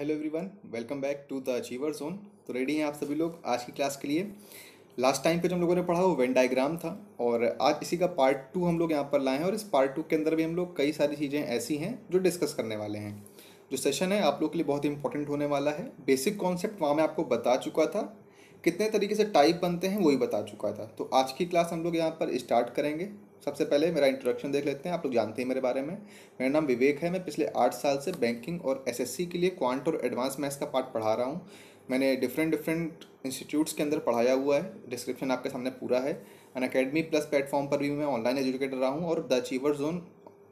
Hello everyone welcome back to the achiever zone तो ready हैं आप सभी लोग आज की क्लास के लिए लास्ट टाइम पे जो हम लोगों ने पढ़ा वो वेन डायग्राम था और आज इसी का पार्ट टू हम लोग यहाँ पर लाए हैं और इस पार्ट टू के अंदर भी हम लोग कई सारी चीज़ें ऐसी हैं जो डिस्कस करने वाले हैं जो सेशन है आप लोग के लिए बहुत इंपॉर्टेंट होने वाला है बेसिक कॉन्सेप्ट वहाँ मैं आपको बता चुका था कितने तरीके से टाइप बनते हैं वही बता चुका था तो आज की क्लास हम लोग यहाँ पर स्टार्ट करेंगे सबसे पहले मेरा इंट्रोडक्शन देख लेते हैं आप लोग जानते हैं मेरे बारे में मेरा नाम विवेक है मैं पिछले आठ साल से बैंकिंग और एसएससी के लिए क्वांट और एडवांस मैथ्स का पार्ट पढ़ा रहा हूँ मैंने डिफरेंट डिफरेंट इंस्टीट्यूट्स के अंदर पढ़ाया हुआ है डिस्क्रिप्शन आपके सामने पूरा है अन अकेडमी प्लस प्लेटफॉर्म पर भी मैं ऑनलाइन एजुकेटर रहा हूँ और the achiever zone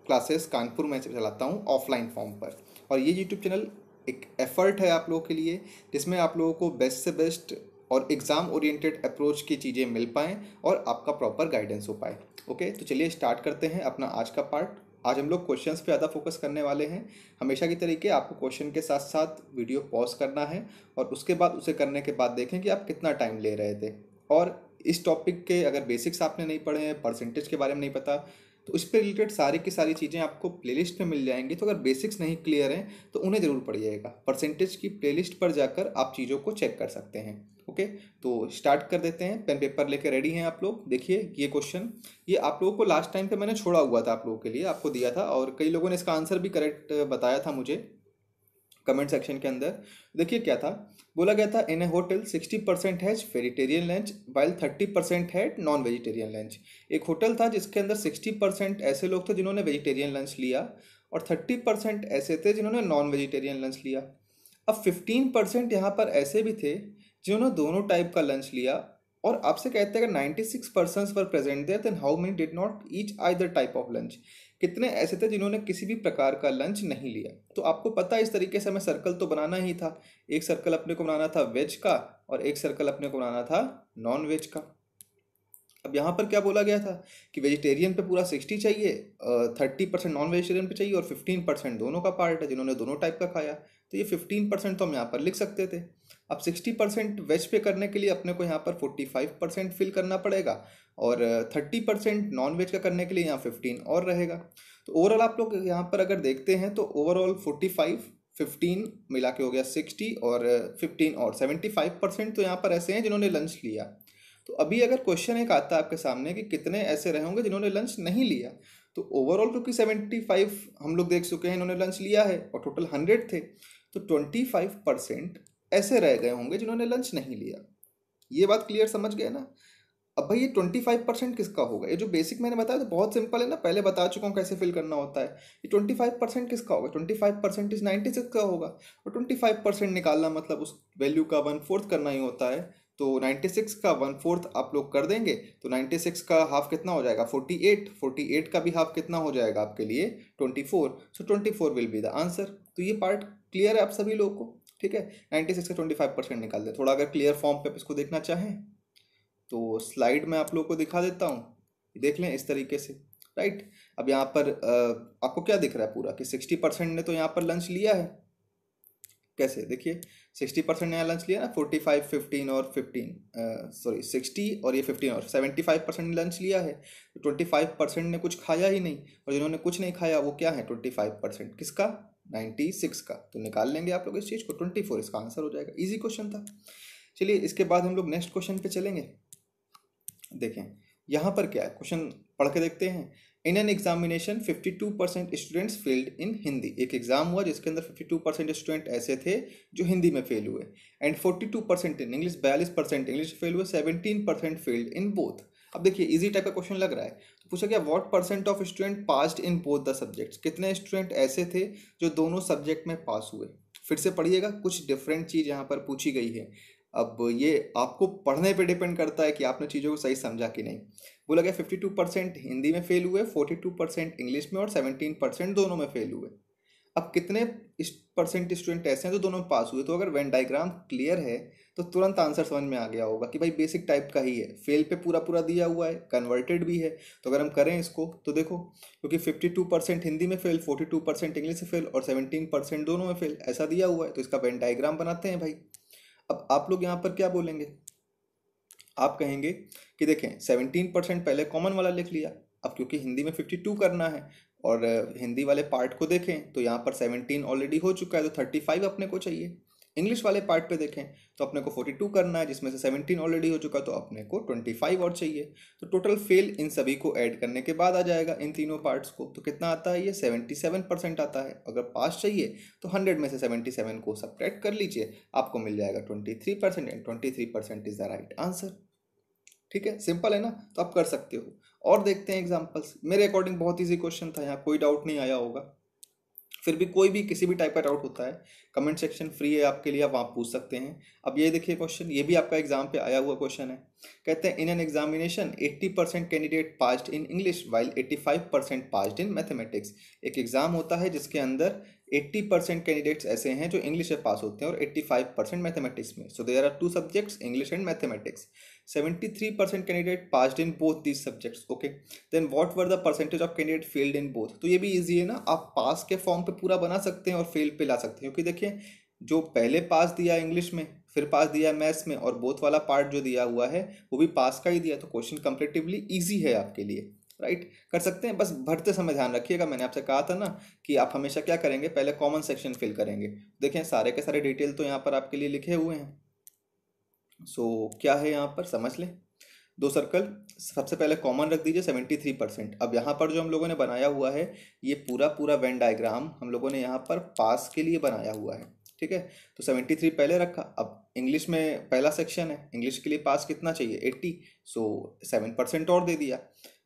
classes Kanpur में चलाता हूँ ऑफलाइन फॉर्म पर और ये यूट्यूब चैनल एक एफर्ट है आप लोगों के लिए जिसमें आप लोगों को बेस्ट से बेस्ट और एग्ज़ाम ओरिएंटेड अप्रोच की चीज़ें मिल पाएँ और आपका प्रॉपर गाइडेंस हो पाए ओके तो चलिए स्टार्ट करते हैं अपना आज का पार्ट आज हम लोग क्वेश्चन पे ज़्यादा फोकस करने वाले हैं हमेशा की तरीके आपको क्वेश्चन के साथ साथ वीडियो पॉज करना है और उसके बाद उसे करने के बाद देखें कि आप कितना टाइम ले रहे थे और इस टॉपिक के अगर बेसिक्स आपने नहीं पढ़े हैं परसेंटेज के बारे में नहीं पता तो इस पर रिलेटेड सारी की सारी चीज़ें आपको प्लेलिस्ट में मिल जाएंगी तो अगर बेसिक्स नहीं क्लियर हैं तो उन्हें ज़रूर पड़ जाएगा परसेंटेज की प्लेलिस्ट पर जाकर आप चीज़ों को चेक कर सकते हैं ओके तो स्टार्ट कर देते हैं पेन पेपर लेके रेडी हैं आप लोग देखिए ये क्वेश्चन ये आप लोगों को लास्ट टाइम पे मैंने छोड़ा हुआ था आप लोगों के लिए आपको दिया था और कई लोगों ने इसका आंसर भी करेक्ट बताया था मुझे कमेंट सेक्शन के अंदर देखिए क्या था बोला गया था in a hotel sixty percent has vegetarian lunch while thirty percent had non vegetarian lunch एक होटल था जिसके अंदर सिक्सटी परसेंट ऐसे लोग थे जिन्होंने वेजिटेरियन लंच लिया और थर्टी परसेंट ऐसे थे जिन्होंने नॉन वेजिटेरियन लंच लिया अब फिफ्टीन परसेंट यहाँ पर ऐसे भी थे जिन्होंने दोनों टाइप का लंच लिया और आपसे कहते हैं अगर ninety six person were present there then how many did not each I the type of lunch कितने ऐसे थे जिन्होंने किसी भी प्रकार का लंच नहीं लिया तो आपको पता है इस तरीके से हमें सर्कल तो बनाना ही था एक सर्कल अपने को बनाना था वेज का और एक सर्कल अपने को बनाना था नॉन वेज का अब यहाँ पर क्या बोला गया था कि वेजिटेरियन पे पूरा सिक्सटी चाहिए थर्टी परसेंट नॉन वेजिटेरियन पे चाहिए और फिफ्टीन परसेंट दोनों का पार्ट है जिन्होंने दोनों टाइप का खाया तो ये फिफ्टीन परसेंट तो हम यहाँ पर लिख सकते थे अब सिक्सटी परसेंट वेज पे करने के लिए अपने को यहाँ पर फोर्टी फाइव परसेंट फिल करना पड़ेगा और थर्टी परसेंट नॉन वेज का करने के लिए यहाँ फिफ्टीन और रहेगा तो ओवरऑल आप लोग यहाँ पर अगर देखते हैं तो ओवरऑल फोर्टी फाइव फिफ्टीन मिला के हो गया सिक्सटी और फिफ्टीन और सेवेंटी फाइव परसेंट तो यहाँ पर ऐसे हैं जिन्होंने लंच लिया तो अभी अगर क्वेश्चन एक आता है आपके सामने कि कितने ऐसे रहे होंगे जिन्होंने लंच नहीं लिया तो ओवरऑल क्योंकि सेवेंटी फाइव हम लोग देख चुके हैं इन्होंने लंच लिया है और टोटल हंड्रेड थे तो ट्वेंटी फाइव परसेंट ऐसे रह गए होंगे जिन्होंने लंच नहीं लिया ये बात क्लियर समझ गए ना अब भाई ये ट्वेंटी फाइव परसेंट किसका होगा ये जो बेसिक मैंने बताया तो बहुत सिंपल है ना पहले बता चुका हूँ कैसे फिल करना होता है ये ट्वेंटी फाइव परसेंट किसका होगा ट्वेंटी फाइव परसेंट इस नाइन्टी सिक्स का होगा और ट्वेंटी फाइव परसेंट निकालना मतलब उस वैल्यू का वन फोर्थ करना ही होता है तो नाइन्टी सिक्स का वन फोर्थ आप लोग कर देंगे तो नाइन्टी सिक्स का हाफ कितना हो जाएगा फोर्टी एट फोर्टी एट का भी हाफ कितना हो जाएगा आपके लिए twenty four so twenty four will be the answer तो ये पार्ट क्लियर है आप सभी लोगों को ठीक है नाइन्टी सिक्स का ट्वेंटी फाइव परसेंट निकाल दे थोड़ा अगर क्लियर फॉर्म पे आप इसको देखना चाहें तो स्लाइड में आप लोगों को दिखा देता हूँ देख लें इस तरीके से राइट अब यहाँ पर आ, आपको क्या दिख रहा है पूरा कि सिक्सटी परसेंट ने तो यहाँ पर लंच लिया है कैसे देखिए सिक्सटी परसेंट ने यहाँ लंच लिया ना फोर्टी फाइव फिफ्टीन और फिफ्टीन सॉरी सिक्सटी और ये फिफ्टीन और सेवेंटी फाइव परसेंट ने लंच लिया है ट्वेंटी फाइव परसेंट ने कुछ खाया ही नहीं और जिन्होंने कुछ नहीं खाया वो क्या है ट्वेंटी फाइव परसेंट किसका नाइन्टी सिक्स का तो निकाल लेंगे आप लोग इस चीज़ को ट्वेंटी फोर इसका आंसर हो जाएगा इजी क्वेश्चन था चलिए इसके बाद हम लोग नेक्स्ट क्वेश्चन पे चलेंगे देखें यहाँ पर क्या है क्वेश्चन पढ़ के देखते हैं in an examination 52 percent students failed in Hindi एक एग्जाम हुआ जिसके अंदर 52 परसेंट स्टूडेंट ऐसे थे जो हिंदी में फेल हुए एंड 42 परसेंट इन इंग्लिश बयालीस परसेंट इंग्लिश फेल हुए 17 परसेंट फेल्ड इन बोथ अब देखिए इजी टाइप का क्वेश्चन लग रहा है पूछा गया what percent of student passed in both the subjects कितने स्टूडेंट ऐसे थे जो दोनों सब्जेक्ट में पास हुए फिर से पढ़िएगा कुछ डिफरेंट चीज़ यहाँ पर पूछी गई है अब ये आपको पढ़ने पे डिपेंड करता है कि आपने चीज़ों को सही समझा कि नहीं बोला गया फिफ्टी टू परसेंट हिंदी में फेल हुए फोर्टी टू परसेंट इंग्लिश में और सेवनटीन परसेंट दोनों में फेल हुए अब कितने परसेंट स्टूडेंट ऐसे हैं जो दोनों में पास हुए तो अगर वेन डाइग्राम क्लियर है तो तुरंत आंसर समझ में आ गया होगा कि भाई बेसिक टाइप का ही है फेल पे पूरा पूरा दिया हुआ है कन्वर्टेड भी है तो अगर हम करें इसको तो देखो क्योंकि फिफ्टी टू परसेंट हिंदी में fail forty two percent English में फेल और सेवनटीन परसेंट दोनों में फेल ऐसा दिया हुआ है तो इसका वेन डायग्राम बनाते हैं भाई अब आप लोग यहाँ पर क्या बोलेंगे आप कहेंगे कि देखें सेवनटीन परसेंट पहले कॉमन वाला लिख लिया अब क्योंकि हिंदी में फिफ्टी टू करना है और हिंदी वाले पार्ट को देखें तो यहाँ पर सेवनटीन ऑलरेडी हो चुका है तो थर्टी फाइव अपने को चाहिए इंग्लिश वाले पार्ट पे देखें तो अपने को 42 करना है जिसमें से 17 ऑलरेडी हो चुका तो अपने को 25 और चाहिए तो टोटल फेल इन सभी को ऐड करने के बाद आ जाएगा इन तीनों पार्ट्स को तो कितना आता है ये 77 परसेंट आता है अगर पास चाहिए तो 100 में से 77 को सब्ट्रैक्ट कर लीजिए आपको मिल जाएगा 23 percent and twenty percent is the right answer ठीक है सिंपल है ना तो आप कर सकते हो और देखते हैं एग्जाम्पल्स मेरे अकॉर्डिंग बहुत ईजी क्वेश्चन था यहाँ कोई डाउट नहीं आया होगा फिर भी कोई भी किसी भी टाइप का डाउट होता है कमेंट सेक्शन फ्री है आपके लिए आप वहाँ पूछ सकते हैं अब ये देखिए क्वेश्चन ये भी आपका एग्जाम पे आया हुआ क्वेश्चन है कहते हैं in an examination 80 percent candidate passed in English while 85 percent passed in mathematics एक एग्ज़ाम होता है जिसके अंदर एट्टी परसेंट कैंडिडेट्स ऐसे हैं जो इंग्लिश में पास होते हैं और एट्टी फाइव परसेंट मैथमेटिक्स में so there are two subjects English and mathematics seventy three percent candidate passed in both these subjects okay then what were the percentage of candidate failed in both तो ये भी easy है ना आप पास के form पर पूरा बना सकते हैं और फेल पे ला सकते हैं क्योंकि देखिए जो पहले पास दिया इंग्लिश में फिर पास दिया मैथ्स में और बोथ वाला पार्ट जो दिया हुआ है वो भी पास का ही दिया तो क्वेश्चन कंपेटिवली ईजी है आपके लिए राइट कर सकते हैं बस भरते समय ध्यान रखिएगा मैंने आपसे कहा था ना कि आप हमेशा क्या करेंगे पहले कॉमन सेक्शन फिल करेंगे देखें सारे के सारे डिटेल तो यहाँ पर आपके लिए लिखे हुए हैं सो so, क्या है यहाँ पर समझ लें दो सर्कल सबसे पहले कॉमन रख दीजिए सेवेंटी थ्री परसेंट अब यहाँ पर जो हम लोगों ने बनाया हुआ है ये पूरा पूरा वेन डायग्राम हम लोगों ने यहाँ पर पास के लिए बनाया हुआ है ठीक है तो सेवेंटी थ्री पहले रखा अब इंग्लिश में पहला सेक्शन है इंग्लिश के लिए पास कितना चाहिए एट्टी सो सेवन परसेंट और दे दिया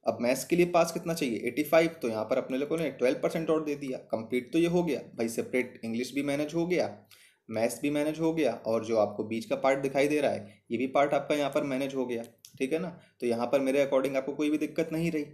अब मैथ्स के लिए पास कितना चाहिए 85 तो यहाँ पर अपने लोगों ने 12 परसेंट और दे दिया कंप्लीट तो ये हो गया भाई सेपरेट इंग्लिश भी मैनेज हो गया मैथ्स भी मैनेज हो गया और जो आपको बीच का पार्ट दिखाई दे रहा है ये भी पार्ट आपका यहाँ पर मैनेज हो गया ठीक है ना तो यहाँ पर मेरे अकॉर्डिंग आपको कोई भी दिक्कत नहीं रही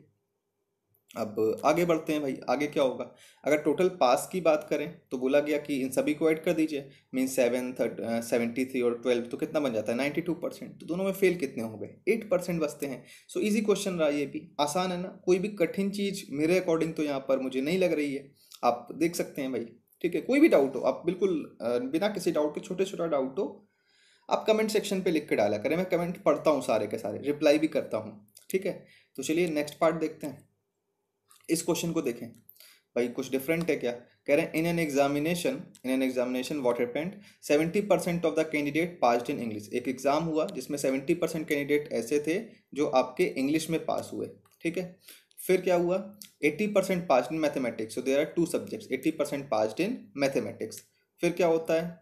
अब आगे बढ़ते हैं भाई आगे क्या होगा अगर टोटल पास की बात करें तो बोला गया कि इन सभी को ऐड कर दीजिए मीन सेवन थर्ट सेवेंटी थ्री और ट्वेल्व तो कितना बन जाता है नाइन्टी टू परसेंट तो दोनों में फेल कितने हो गए एट परसेंट बचते हैं सो इजी क्वेश्चन रहा ये भी आसान है ना कोई भी कठिन चीज़ मेरे अकॉर्डिंग तो यहाँ पर मुझे नहीं लग रही है आप देख सकते हैं भाई ठीक है कोई भी डाउट हो आप बिल्कुल uh, बिना किसी डाउट के छोटे छोटा डाउट हो आप कमेंट सेक्शन पे लिख के डाला करें मैं कमेंट पढ़ता हूँ सारे के सारे रिप्लाई भी करता हूँ ठीक है तो चलिए नेक्स्ट पार्ट देखते हैं इस क्वेश्चन को देखें भाई कुछ डिफरेंट है क्या कह रहे हैं in an examination in an examination water paint seventy percent of the candidate passed in English एक एग्ज़ाम हुआ जिसमें सेवेंटी परसेंट कैंडिडेट ऐसे थे जो आपके इंग्लिश में पास हुए ठीक है फिर क्या हुआ eighty percent pass in mathematics so there are two subjects eighty percent pass in mathematics फिर क्या होता है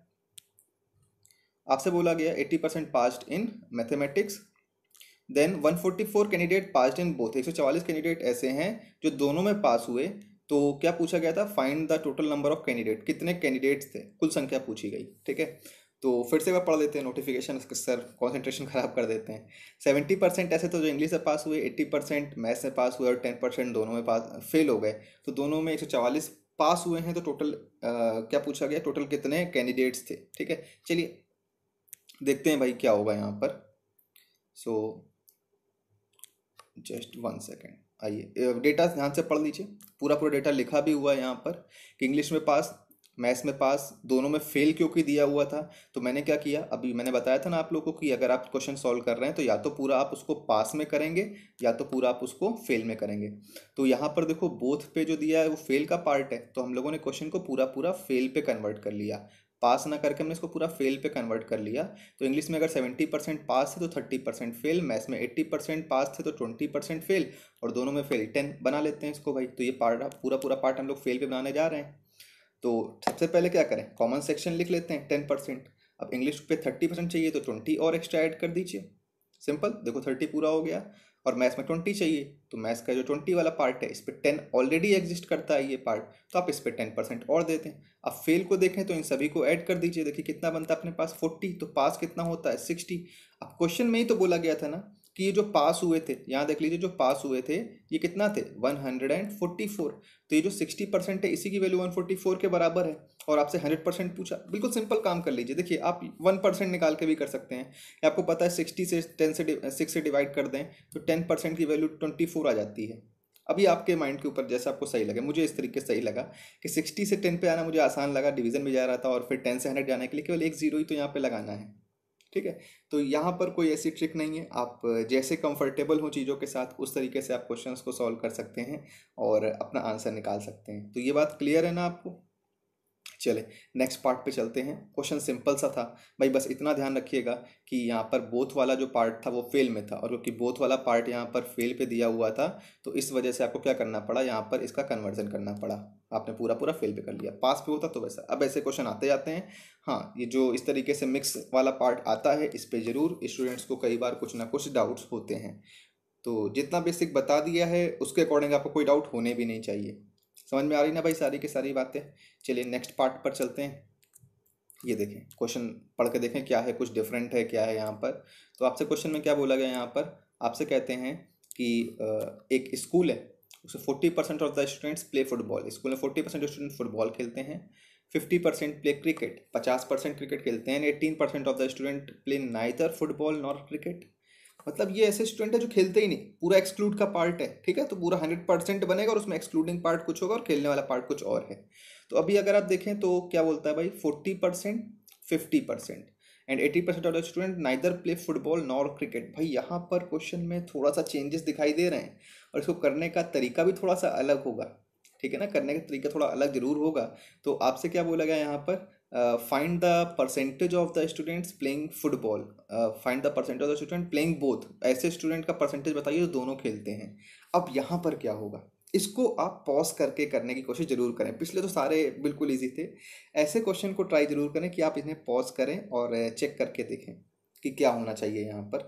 आपसे बोला गया eighty percent passed in mathematics then 144 candidate pass in both 144 candidate ऐसे हैं जो दोनों में पास हुए तो क्या पूछा गया था find the total number of candidate कितने कैंडिडेट्स थे कुल संख्या पूछी गई ठीक है तो फिर से वह पढ़ लेते हैं नोटिफिकेशन सर कॉन्सेंट्रेशन ख़राब कर देते हैं सेवेंटी परसेंट ऐसे तो जो इंग्लिश से पास हुए एट्टी परसेंट मैथ्स से पास हुए और टेन परसेंट दोनों में पास फेल हो गए तो दोनों में एक सौ चवालीस पास हुए हैं तो टोटल क्या पूछा गया टोटल कितने कैंडिडेट्स थे ठीक है चलिए देखते हैं भाई क्या होगा यहाँ पर so so, just one second आइए डेटा ध्यान से पढ़ लीजिए पूरा पूरा डेटा लिखा भी हुआ है यहाँ पर कि इंग्लिश में पास मैथ्स में पास दोनों में फेल क्योंकि दिया हुआ था तो मैंने क्या किया अभी मैंने बताया था ना आप लोगों को कि अगर आप क्वेश्चन सॉल्व कर रहे हैं तो या तो पूरा आप उसको पास में करेंगे या तो पूरा आप उसको फेल में करेंगे तो यहाँ पर देखो बोथ पे जो दिया है वो फेल का पार्ट है तो हम लोगों ने क्वेश्चन को पूरा पूरा फेल पे कन्वर्ट कर लिया पास ना करके हमने इसको पूरा फेल पे कन्वर्ट कर लिया तो इंग्लिश में अगर सेवेंटी तो परसेंट पास थे तो थर्टी परसेंट फेल मैथ्स में एट्टी परसेंट पास थे तो ट्वेंटी परसेंट फेल और दोनों में फेल टेन बना लेते हैं इसको भाई तो ये पार्ट पूरा पूरा पार्ट हम लोग फेल पे बनाने जा रहे हैं तो सबसे पहले क्या करें कॉमन सेक्शन लिख लेते हैं टेन परसेंट अब इंग्लिश पे थर्टी परसेंट चाहिए तो ट्वेंटी और एक्स्ट्रा ऐड कर दीजिए सिंपल देखो थर्टी पूरा हो गया और मैथ्स में ट्वेंटी चाहिए तो मैथ्स का जो ट्वेंटी वाला पार्ट है इस पर टेन ऑलरेडी एग्जिस्ट करता है ये पार्ट तो आप इस पर टेन परसेंट और देते हैं अब फेल को देखें तो इन सभी को ऐड कर दीजिए देखिए कितना बनता है अपने पास फोर्टी तो पास कितना होता है सिक्सटी अब क्वेश्चन में ही तो बोला गया था ना कि ये जो पास हुए थे यहाँ देख लीजिए जो पास हुए थे ये कितना थे 144 तो ये जो 60 परसेंट है इसी की वैल्यू 144 के बराबर है और आपसे 100 परसेंट पूछा बिल्कुल सिंपल काम कर लीजिए देखिए आप 1 परसेंट निकाल के भी कर सकते हैं आपको पता है 60 से 10 से सिक्स से डिवाइड कर दें तो 10 परसेंट की वैल्यू 24 आ जाती है अभी आपके माइंड के ऊपर जैसे आपको सही लगे मुझे इस तरीके से सही लगा कि सिक्सटी से टेन पे आना मुझे आसान लगा डिवीजन भी जा रहा था और फिर टेन से हंड्रेड जाने के लिए केवल एक जीरो ही तो यहाँ पर लगाना है ठीक है तो यहाँ पर कोई ऐसी ट्रिक नहीं है आप जैसे कंफर्टेबल हो चीज़ों के साथ उस तरीके से आप क्वेश्चंस को सॉल्व कर सकते हैं और अपना आंसर निकाल सकते हैं तो ये बात क्लियर है ना आपको चले नेक्स्ट पार्ट पे चलते हैं क्वेश्चन सिंपल सा था भाई बस इतना ध्यान रखिएगा कि यहाँ पर बोथ वाला जो पार्ट था वो फेल में था और क्योंकि बोथ वाला पार्ट यहाँ पर फेल पे दिया हुआ था तो इस वजह से आपको क्या करना पड़ा यहाँ पर इसका कन्वर्जन करना पड़ा आपने पूरा पूरा फेल पे कर लिया पास पे होता तो वैसा अब ऐसे क्वेश्चन आते जाते हैं हाँ ये जो इस तरीके से मिक्स वाला पार्ट आता है इस पर ज़रूर स्टूडेंट्स को कई बार कुछ ना कुछ डाउट्स होते हैं तो जितना बेसिक बता दिया है उसके अकॉर्डिंग आपको कोई डाउट होने भी नहीं चाहिए समझ में आ रही ना भाई सारी की सारी बातें चलिए नेक्स्ट पार्ट पर चलते हैं ये देखें क्वेश्चन पढ़ के देखें क्या है कुछ डिफरेंट है क्या है यहाँ पर तो आपसे क्वेश्चन में क्या बोला गया यहाँ पर आपसे कहते हैं कि एक स्कूल है उसमें forty percent of the students play football school में फोर्टी परसेंट स्टूडेंट फुटबॉल खेलते हैं फिफ्टी परसेंट प्ले क्रिकेट पचास परसेंट क्रिकेट खेलते हैं eighteen percent of the student play neither football nor cricket मतलब ये ऐसे स्टूडेंट है जो खेलते ही नहीं पूरा एक्सक्लूड का पार्ट है ठीक है तो पूरा हंड्रेड परसेंट बनेगा और उसमें एक्सक्लूडिंग पार्ट कुछ होगा और खेलने वाला पार्ट कुछ और है तो अभी अगर आप देखें तो क्या बोलता है भाई forty percent fifty percent and eighty percent of the student neither play football nor cricket भाई यहाँ पर क्वेश्चन में थोड़ा सा चेंजेस दिखाई दे रहे हैं और इसको करने का तरीका भी थोड़ा सा अलग होगा ठीक है ना करने का तरीका थोड़ा अलग जरूर होगा तो आपसे क्या बोला गया यहाँ पर uh, find the percentage of the students playing football uh, find the percentage of the student playing both ऐसे स्टूडेंट का परसेंटेज बताइए जो दोनों खेलते हैं अब यहाँ पर क्या होगा इसको आप पॉज करके करने की कोशिश ज़रूर करें पिछले तो सारे बिल्कुल ईजी थे ऐसे क्वेश्चन को ट्राई ज़रूर करें कि आप इन्हें पॉज करें और चेक uh, करके देखें कि क्या होना चाहिए यहाँ पर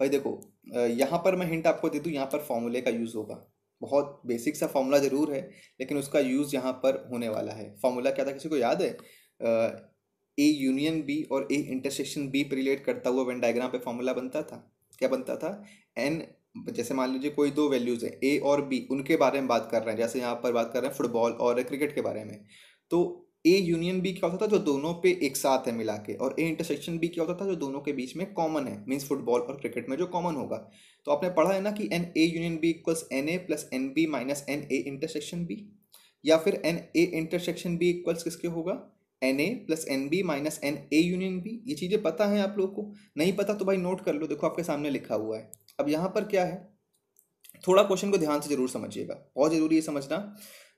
भाई देखो uh, यहाँ पर मैं हिंट आपको दे दूँ यहाँ पर फॉर्मूले का यूज़ होगा बहुत बेसिक सा फॉर्मूला ज़रूर है लेकिन उसका यूज़ यहाँ पर होने वाला है फॉर्मूला क्या था किसी को याद है ए यूनियन बी और ए इंटरसेक्शन बी पर रिलेट करता हुआ वेन डायग्राम पे फॉर्मूला बनता था क्या बनता था एन जैसे मान लीजिए कोई दो वैल्यूज़ हैं ए और बी उनके बारे में बात कर रहे हैं जैसे यहाँ पर बात कर रहे हैं फुटबॉल और क्रिकेट के बारे में तो ए यूनियन बी क्या होता था जो दोनों पे एक साथ है मिला के और ए इंटरसेक्शन बी क्या होता था जो दोनों के बीच में कॉमन है मीन्स फुटबॉल और क्रिकेट में जो कॉमन होगा तो आपने पढ़ा है ना कि n A union B equals n A plus n B minus n A intersection B या फिर n A intersection B equals किसके होगा n A plus n B minus n A union B ये चीज़ें पता हैं आप लोगों को नहीं पता तो भाई नोट कर लो देखो आपके सामने लिखा हुआ है अब यहाँ पर क्या है थोड़ा क्वेश्चन को ध्यान से जरूर समझिएगा बहुत ज़रूरी है समझना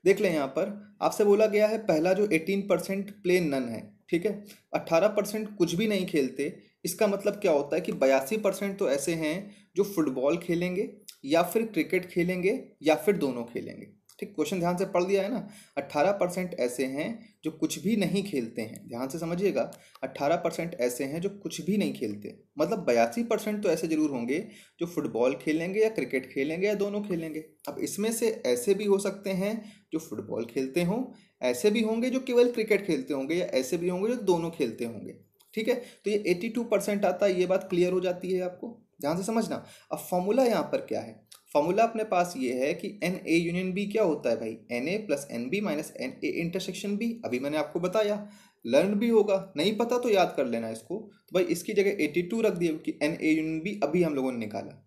देख लें यहाँ पर आपसे बोला गया है पहला जो एटीन परसेंट प्ले नन है ठीक है अट्ठारह परसेंट कुछ भी नहीं खेलते इसका मतलब क्या होता है कि बयासी परसेंट तो ऐसे हैं जो फुटबॉल खेलेंगे या फिर क्रिकेट खेलेंगे या फिर दोनों खेलेंगे ठीक क्वेश्चन ध्यान से पढ़ लिया है ना अट्ठारह परसेंट ऐसे हैं जो कुछ भी नहीं खेलते हैं ध्यान से समझिएगा अट्ठारह परसेंट ऐसे हैं जो कुछ भी नहीं खेलते मतलब बयासी परसेंट तो ऐसे ज़रूर होंगे जो फुटबॉल खेलेंगे या क्रिकेट खेलेंगे या दोनों खेलेंगे अब इसमें से ऐसे भी हो सकते हैं जो फुटबॉल खेलते हों ऐसे भी होंगे जो केवल क्रिकेट खेलते होंगे या ऐसे भी होंगे जो दोनों खेलते होंगे ठीक है तो ये एट्टी टू परसेंट आता है ये बात क्लियर हो जाती है आपको ध्यान से समझना अब फॉर्मूला यहाँ पर क्या है फॉर्मूला अपने पास ये है कि एन ए यूनियन बी क्या होता है भाई n A plus n B minus n A intersection B अभी मैंने आपको बताया लर्न भी होगा नहीं पता तो याद कर लेना इसको तो भाई इसकी जगह एटी टू रख दिया कि एन ए यूनियन बी अभी हम लोगों ने निकाला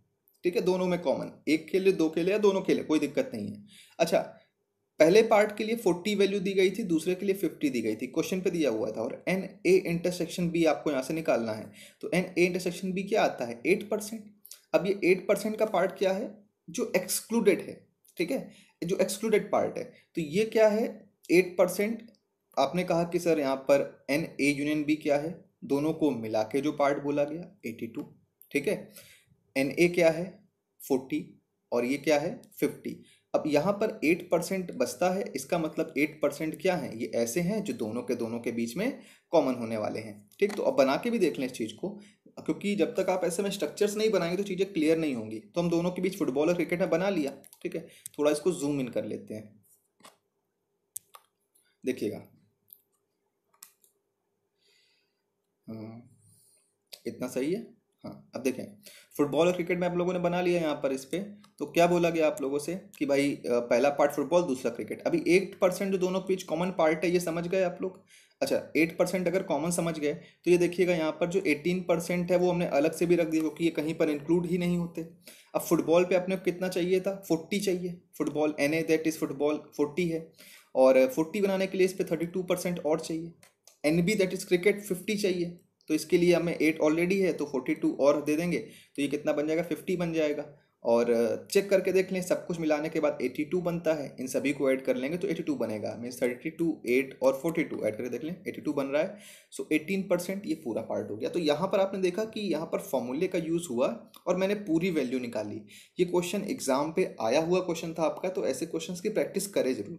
ठीक है दोनों में कॉमन एक के लिए दो के लिए या दोनों के लिए कोई दिक्कत नहीं है अच्छा पहले पार्ट के लिए 40 वैल्यू दी गई थी दूसरे के लिए 50 दी गई थी क्वेश्चन पे दिया हुआ था और एन ए इंटरसेक्शन बी आपको यहाँ से निकालना है तो एन ए इंटरसेक्शन बी क्या आता है एट परसेंट अब ये एट परसेंट का पार्ट क्या है जो एक्सक्लूडेड है ठीक है जो एक्सक्लूडेड पार्ट है तो ये क्या है एट परसेंट आपने कहा कि सर यहाँ पर एन ए यूनियन बी क्या है दोनों को मिला के जो पार्ट बोला गया एटी टू ठीक है एन ए क्या है फोर्टी और ये क्या है फिफ्टी अब यहाँ पर एट परसेंट बचता है इसका मतलब एट परसेंट क्या है ये ऐसे हैं जो दोनों के दोनों के बीच में कॉमन होने वाले हैं ठीक तो अब बना के भी देख लें इस चीज़ को क्योंकि जब तक आप ऐसे में स्ट्रक्चर्स नहीं बनाएंगे तो चीज़ें क्लियर नहीं होंगी तो हम दोनों के बीच फुटबॉल और क्रिकेट में बना लिया ठीक है थोड़ा इसको जूम इन कर लेते हैं देखिएगा हाँ, इतना सही है हाँ अब देखें फुटबॉल और क्रिकेट में आप लोगों ने बना लिया यहाँ पर इस पर तो क्या बोला गया आप लोगों से कि भाई पहला पार्ट फुटबॉल दूसरा क्रिकेट अभी एट परसेंट जो दोनों के बीच कॉमन पार्ट है ये समझ गए आप लोग अच्छा एट परसेंट अगर कॉमन समझ गए तो ये देखिएगा यहाँ पर जो एटीन परसेंट है वो हमने अलग से भी रख दिया क्योंकि ये कहीं पर इंक्लूड ही नहीं होते अब फुटबॉल पर अपने कितना चाहिए था फोर्टी चाहिए football N A that is football forty है और फोर्टी बनाने के लिए इस पर थर्टी टू परसेंट और चाहिए N B that is cricket fifty चाहिए तो इसके लिए हमें एट ऑलरेडी है तो फोर्टी टू और दे देंगे तो ये कितना बन जाएगा फिफ्टी बन जाएगा और चेक करके देख लें सब कुछ मिलाने के बाद एटी टू बनता है इन सभी को ऐड कर लेंगे तो एटी टू बनेगा मीन थर्टी टू एट और फोर्टी टू ऐड करके देख लें एटी टू बन रहा है सो एटीन परसेंट ये पूरा पार्ट हो गया तो यहाँ पर आपने देखा कि यहाँ पर फॉर्मूले का यूज़ हुआ और मैंने पूरी वैल्यू निकाली ये क्वेश्चन एग्जाम पर आया हुआ क्वेश्चन था आपका तो ऐसे क्वेश्चन की प्रैक्टिस करें ज़रूर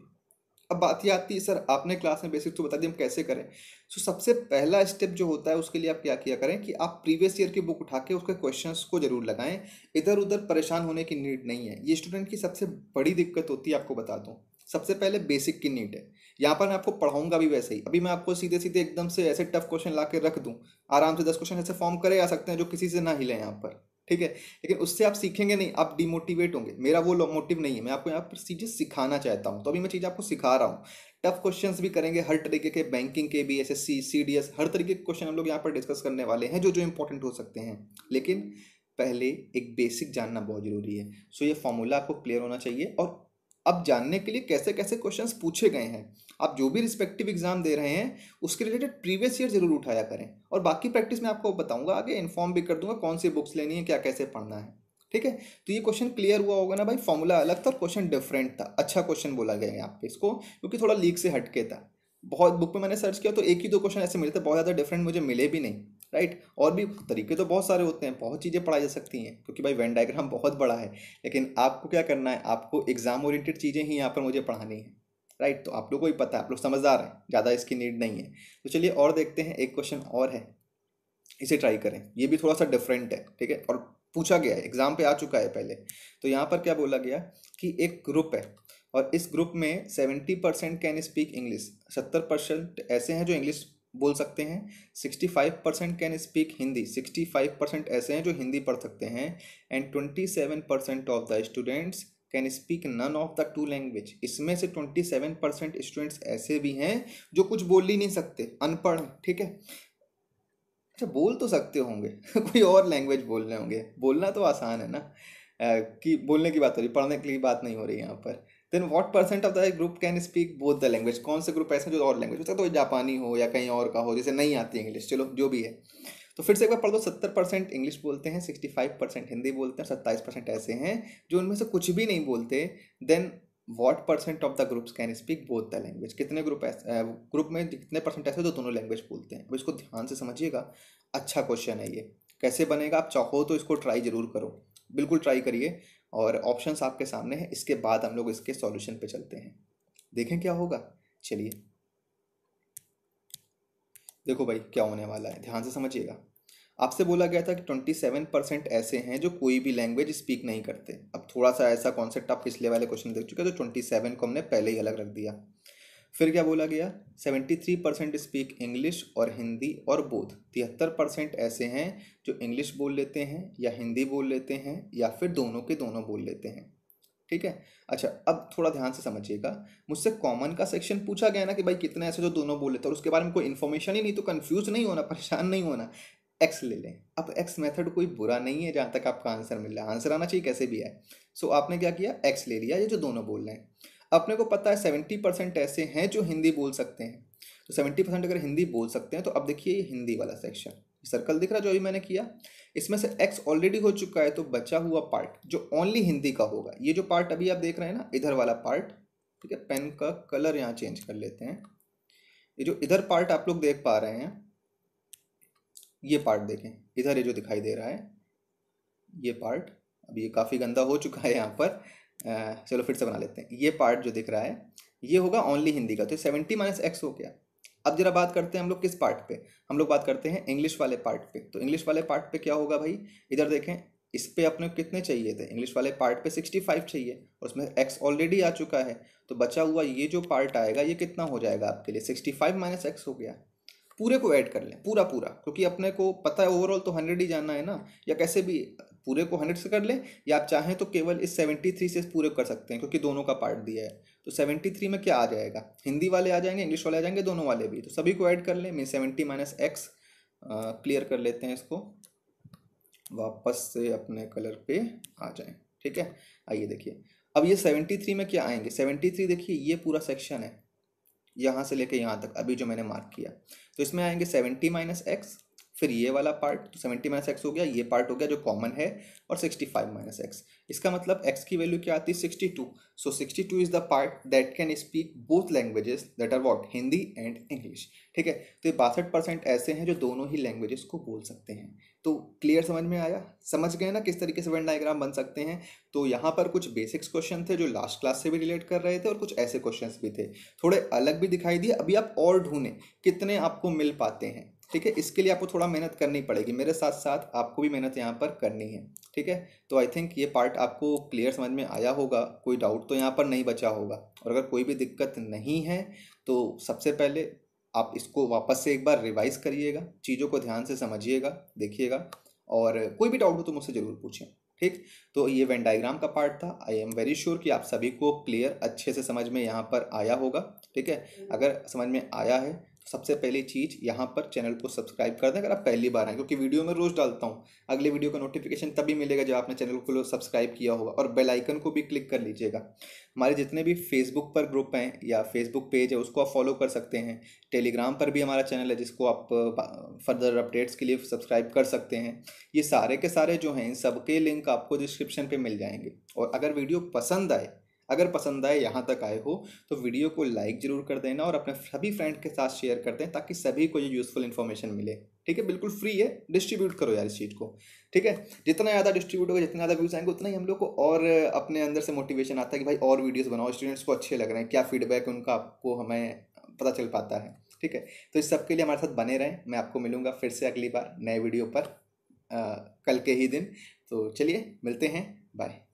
अब बात यह आती है सर आपने क्लास में बेसिक तो बता दिया हम कैसे करें सो so, सबसे पहला स्टेप जो होता है उसके लिए आप क्या किया करें कि आप प्रीवियस ईयर की बुक उठा के उसके क्वेश्चंस को जरूर लगाएं इधर उधर परेशान होने की नीड नहीं है ये स्टूडेंट की सबसे बड़ी दिक्कत होती है आपको बता दूँ सबसे पहले बेसिक की नीड है यहाँ पर मैं आपको पढ़ाऊंगा भी वैसे ही अभी मैं आपको सीधे सीधे एकदम से ऐसे टफ क्वेश्चन ला रख दूँ आराम से दस क्वेश्चन ऐसे फॉर्म करे आ सकते हैं जो किसी से ना हिले यहाँ पर ठीक है लेकिन उससे आप सीखेंगे नहीं आप डिमोटिवेट होंगे मेरा वो मोटिव नहीं है मैं आपको यहाँ पर चीज़ें सिखाना चाहता हूँ तो अभी मैं चीज़ आपको सिखा रहा हूँ टफ क्वेश्चन भी करेंगे हर तरीके के बैंकिंग के भी डी एस हर तरीके के क्वेश्चन हम लोग यहाँ पर डिस्कस करने वाले हैं जो जो इंपॉर्टेंट हो सकते हैं लेकिन पहले एक बेसिक जानना बहुत ज़रूरी है सो ये फॉर्मूला आपको क्लियर होना चाहिए और अब जानने के लिए कैसे कैसे क्वेश्चंस पूछे गए हैं आप जो भी रिस्पेक्टिव एग्जाम दे रहे हैं उसके रिलेटेड प्रीवियस ईयर जरूर उठाया करें और बाकी प्रैक्टिस मैं आपको बताऊंगा आगे इन्फॉर्म भी कर दूंगा कौन सी बुक्स लेनी है क्या कैसे पढ़ना है ठीक है तो ये क्वेश्चन क्लियर हुआ होगा ना भाई फॉर्मूला अलग था क्वेश्चन डिफरेंट था अच्छा क्वेश्चन बोला गया है आप इसको क्योंकि थोड़ा लीक से हटके था बहुत बुक में मैंने सर्च किया तो एक ही दो क्वेश्चन ऐसे मिले थे बहुत ज़्यादा डिफरेंट मुझे मिले भी नहीं राइट और भी तरीके तो बहुत सारे होते हैं बहुत चीज़ें पढ़ाई जा सकती हैं क्योंकि भाई वेन डायग्राम बहुत बड़ा है लेकिन आपको क्या करना है आपको एग्ज़ाम ओरिएंटेड चीज़ें ही यहाँ पर मुझे पढ़ानी है राइट तो आप लोग को ही पता है आप लोग समझदार हैं ज़्यादा इसकी नीड नहीं है तो चलिए और देखते हैं एक क्वेश्चन और है इसे ट्राई करें ये भी थोड़ा सा डिफरेंट है ठीक है और पूछा गया है एग्ज़ाम पे आ चुका है पहले तो यहाँ पर क्या बोला गया कि एक ग्रुप है और इस ग्रुप में seventy percent can speak English सत्तर परसेंट ऐसे हैं जो इंग्लिश बोल सकते हैं sixty five percent can speak Hindi sixty five percent ऐसे हैं जो हिंदी पढ़ सकते हैं and twenty seven percent of the students can speak none of the two language इसमें से ट्वेंटी सेवन परसेंट स्टूडेंट्स ऐसे भी हैं जो कुछ बोल ही नहीं सकते अनपढ़ ठीक है अच्छा बोल तो सकते होंगे कोई और लैंग्वेज बोल रहे होंगे बोलना तो आसान है ना कि बोलने की बात हो रही पढ़ने के लिए बात नहीं हो रही यहाँ पर then what percent of the group can speak both the language कौन से ग्रुप ऐसे जो और लैंग्वेज हो सकता है तो जापानी हो या कहीं और का हो जैसे नहीं आती इंग्लिश चलो जो भी है तो फिर से एक बार पढ़ दो सत्तर परसेंट इंग्लिश बोलते हैं सिक्सटी फाइव परसेंट हिंदी बोलते हैं सत्ताईस परसेंट ऐसे हैं जो उनमें से कुछ भी नहीं बोलते then what percent of the groups can speak both the language कितने ग्रुप ऐसे ग्रुप में कितने परसेंट ऐसे जो दोनों लैंग्वेज बोलते हैं अब इसको ध्यान से समझिएगा अच्छा क्वेश्चन है ये कैसे बनेगा आप चाहो तो इसको ट्राई जरूर करो बिल्कुल ट्राई करिए और ऑप्शंस आपके सामने हैं इसके बाद हम लोग इसके सॉल्यूशन पे चलते हैं देखें क्या होगा चलिए देखो भाई क्या होने वाला है ध्यान से समझिएगा आपसे बोला गया था कि ट्वेंटी सेवन परसेंट ऐसे हैं जो कोई भी लैंग्वेज स्पीक नहीं करते अब थोड़ा सा ऐसा कॉन्सेप्ट आप पिछले वाले क्वेश्चन देख चुके हैं तो ट्वेंटी सेवन को हमने पहले ही अलग रख दिया फिर क्या बोला गया seventy three percent speak English और हिंदी और बोध तिहत्तर परसेंट ऐसे हैं जो इंग्लिश बोल लेते हैं या हिंदी बोल लेते हैं या फिर दोनों के दोनों बोल लेते हैं ठीक है अच्छा अब थोड़ा ध्यान से समझिएगा मुझसे कॉमन का सेक्शन पूछा गया ना कि भाई कितना ऐसे जो दोनों बोल लेते हैं और उसके बारे में कोई इन्फॉर्मेशन ही नहीं तो कन्फ्यूज नहीं होना परेशान नहीं होना एक्स ले लें अब एक्स मेथड कोई बुरा नहीं है जहाँ तक आपका आंसर मिल रहा है आंसर आना चाहिए कैसे भी है सो आपने क्या किया एक्स ले लिया ये जो दोनों बोल रहे हैं अपने को पता है सेवेंटी परसेंट ऐसे हैं जो हिंदी बोल सकते हैं तो सेवेंटी परसेंट अगर हिंदी बोल सकते हैं तो अब देखिए ये हिंदी वाला सेक्शन सर्कल दिख रहा जो अभी मैंने किया इसमें से एक्स ऑलरेडी हो चुका है तो बचा हुआ पार्ट जो ओनली हिंदी का होगा ये जो पार्ट अभी आप देख रहे हैं ना इधर वाला पार्ट ठीक है पेन का कलर यहाँ चेंज कर लेते हैं ये जो इधर पार्ट आप लोग देख पा रहे हैं ये पार्ट देखें इधर ये जो दिखाई दे रहा है ये पार्ट अब ये काफ़ी गंदा हो चुका है यहाँ पर चलो फिर से बना लेते हैं ये पार्ट जो दिख रहा है ये होगा ओनली हिंदी का तो सेवेंटी माइनस एक्स हो गया अब जरा बात करते हैं हम लोग किस पार्ट पे हम लोग बात करते हैं इंग्लिश वाले पार्ट पे तो इंग्लिश वाले पार्ट पे क्या होगा भाई इधर देखें इस पे अपने कितने चाहिए थे इंग्लिश वाले पार्ट पे सिक्सटी फाइव चाहिए और उसमें एक्स ऑलरेडी आ चुका है तो बचा हुआ ये जो पार्ट आएगा ये कितना हो जाएगा आपके लिए सिक्सटी फाइव माइनस एक्स हो गया पूरे को ऐड कर लें पूरा पूरा क्योंकि अपने को पता है ओवरऑल तो हंड्रेड ही जाना है ना या कैसे भी पूरे को हंड्रेड से कर लें या आप चाहें तो केवल इस सेवेंटी थ्री से पूरे कर सकते हैं क्योंकि दोनों का पार्ट दिया है तो सेवेंटी थ्री में क्या आ जाएगा हिंदी वाले आ जाएंगे इंग्लिश वाले आ जाएंगे दोनों वाले भी तो सभी को ऐड कर लें mean seventy minus X clear कर लेते हैं इसको वापस से अपने कलर पे आ जाएं ठीक है आइए देखिए अब ये सेवेंटी थ्री में क्या आएंगे सेवेंटी थ्री देखिए ये पूरा सेक्शन है यहाँ से लेके यहाँ तक अभी जो मैंने मार्क किया तो इसमें आएंगे सेवेंटी माइनस एक्स फिर ये वाला पार्ट तो सेवेंटी माइनस एक्स हो गया ये पार्ट हो गया जो कॉमन है और सिक्सटी फाइव माइनस एक्स इसका मतलब एक्स की वैल्यू क्या आती है sixty two so sixty two is the part that can speak both languages that are what Hindi and English ठीक है तो ये बासठ परसेंट ऐसे हैं जो दोनों ही लैंग्वेजेस को बोल सकते हैं तो क्लियर समझ में आया समझ गए ना किस तरीके से वेन डायग्राम बन सकते हैं तो यहाँ पर कुछ बेसिक्स क्वेश्चन थे जो लास्ट क्लास से भी रिलेट कर रहे थे और कुछ ऐसे क्वेश्चन भी थे थोड़े अलग भी दिखाई दिए अभी आप और ढूंढें कितने आपको मिल पाते हैं ठीक है इसके लिए आपको थोड़ा मेहनत करनी पड़ेगी मेरे साथ साथ आपको भी मेहनत यहाँ पर करनी है ठीक है तो आई थिंक ये पार्ट आपको क्लियर समझ में आया होगा कोई डाउट तो यहाँ पर नहीं बचा होगा और अगर कोई भी दिक्कत नहीं है तो सबसे पहले आप इसको वापस से एक बार रिवाइज़ करिएगा चीज़ों को ध्यान से समझिएगा देखिएगा और कोई भी डाउट हो तो मुझसे ज़रूर पूछें ठीक तो ये वेन डायग्राम का पार्ट था आई एम वेरी श्योर कि आप सभी को क्लियर अच्छे से समझ में यहाँ पर आया होगा ठीक है हम्म। अगर समझ में आया है सबसे पहली चीज़ यहाँ पर चैनल को सब्सक्राइब कर दें अगर आप पहली बार आए क्योंकि वीडियो मैं रोज़ डालता हूँ अगले वीडियो का नोटिफिकेशन तभी मिलेगा जब आपने चैनल को सब्सक्राइब किया होगा और बेल आइकन को भी क्लिक कर लीजिएगा हमारे जितने भी फेसबुक पर ग्रुप हैं या फेसबुक पेज है उसको आप फॉलो कर सकते हैं टेलीग्राम पर भी हमारा चैनल है जिसको आप फर्दर अपडेट्स के लिए सब्सक्राइब कर सकते हैं ये सारे के सारे जो हैं इन सबके लिंक आपको डिस्क्रिप्शन पर मिल जाएंगे और अगर वीडियो पसंद आए अगर पसंद आए यहाँ तक आए हो तो वीडियो को लाइक ज़रूर कर देना और अपने सभी फ्रेंड के साथ शेयर कर दें ताकि सभी को ये यूज़फुल इन्फॉर्मेशन मिले ठीक है बिल्कुल फ्री है डिस्ट्रीब्यूट करो यार इस चीज़ को ठीक है जितना ज़्यादा डिस्ट्रीब्यूट होगा जितना ज़्यादा व्यूज़ आएंगे उतना ही हम लोग को और अपने अंदर से मोटिवेशन आता है कि भाई और वीडियोज़ बनाओ स्टूडेंट्स को अच्छे लग रहे हैं क्या फीडबैक उनका आपको हमें पता चल पाता है ठीक है तो इस सबके लिए हमारे साथ बने रहें मैं आपको मिलूँगा फिर से अगली बार नए वीडियो पर कल के ही दिन तो चलिए मिलते हैं बाय